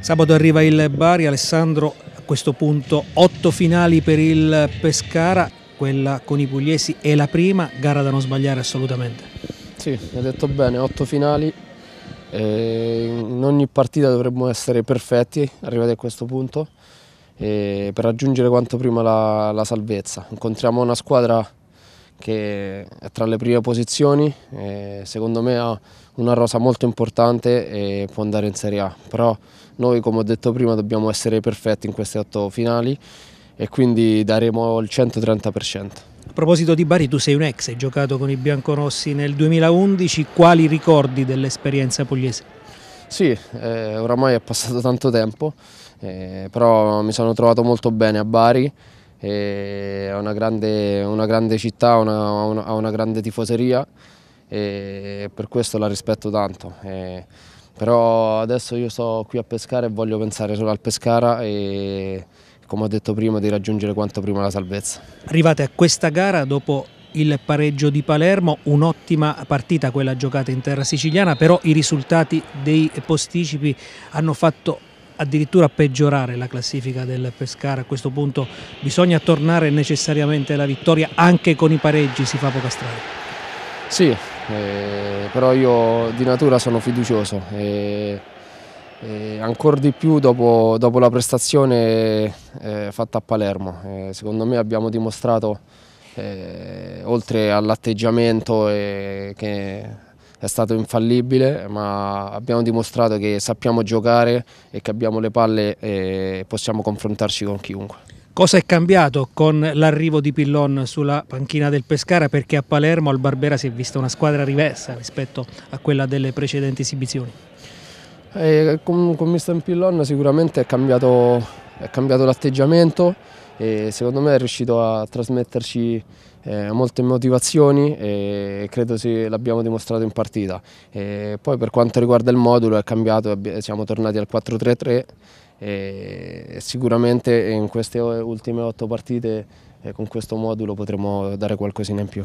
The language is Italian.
Sabato arriva il Bari, Alessandro a questo punto otto finali per il Pescara, quella con i pugliesi è la prima, gara da non sbagliare assolutamente. Sì, hai detto bene, otto finali, eh, in ogni partita dovremmo essere perfetti arrivati a questo punto eh, per raggiungere quanto prima la, la salvezza. Incontriamo una squadra che è tra le prime posizioni, secondo me ha una rosa molto importante e può andare in Serie A, però noi come ho detto prima dobbiamo essere perfetti in queste otto finali e quindi daremo il 130%. A proposito di Bari, tu sei un ex, hai giocato con i Biancorossi nel 2011, quali ricordi dell'esperienza pugliese? Sì, eh, oramai è passato tanto tempo, eh, però mi sono trovato molto bene a Bari, è una grande, una grande città, ha una, una, una, grande tifoseria e per questo la rispetto tanto. E, però adesso io sto qui a Pescara e voglio pensare solo al Pescara e come ho detto prima di raggiungere quanto prima la salvezza. Arrivate a questa gara dopo il pareggio di Palermo, un'ottima partita quella giocata in terra siciliana, però i risultati dei posticipi hanno fatto addirittura peggiorare la classifica del Pescara, a questo punto bisogna tornare necessariamente alla vittoria, anche con i pareggi si fa poca strada. Sì, eh, però io di natura sono fiducioso e, e ancora di più dopo, dopo la prestazione eh, fatta a Palermo. Eh, secondo me abbiamo dimostrato, eh, oltre all'atteggiamento eh, che è stato infallibile, ma abbiamo dimostrato che sappiamo giocare e che abbiamo le palle e possiamo confrontarci con chiunque. Cosa è cambiato con l'arrivo di Pillon sulla panchina del Pescara? Perché a Palermo al Barbera si è vista una squadra riversa rispetto a quella delle precedenti esibizioni. Eh, con, con Mister Pillon sicuramente è cambiato, cambiato l'atteggiamento, e secondo me è riuscito a trasmetterci eh, molte motivazioni e credo sì, l'abbiamo dimostrato in partita. E poi per quanto riguarda il modulo è cambiato, siamo tornati al 4-3-3 e sicuramente in queste ultime otto partite eh, con questo modulo potremo dare qualcosina in più.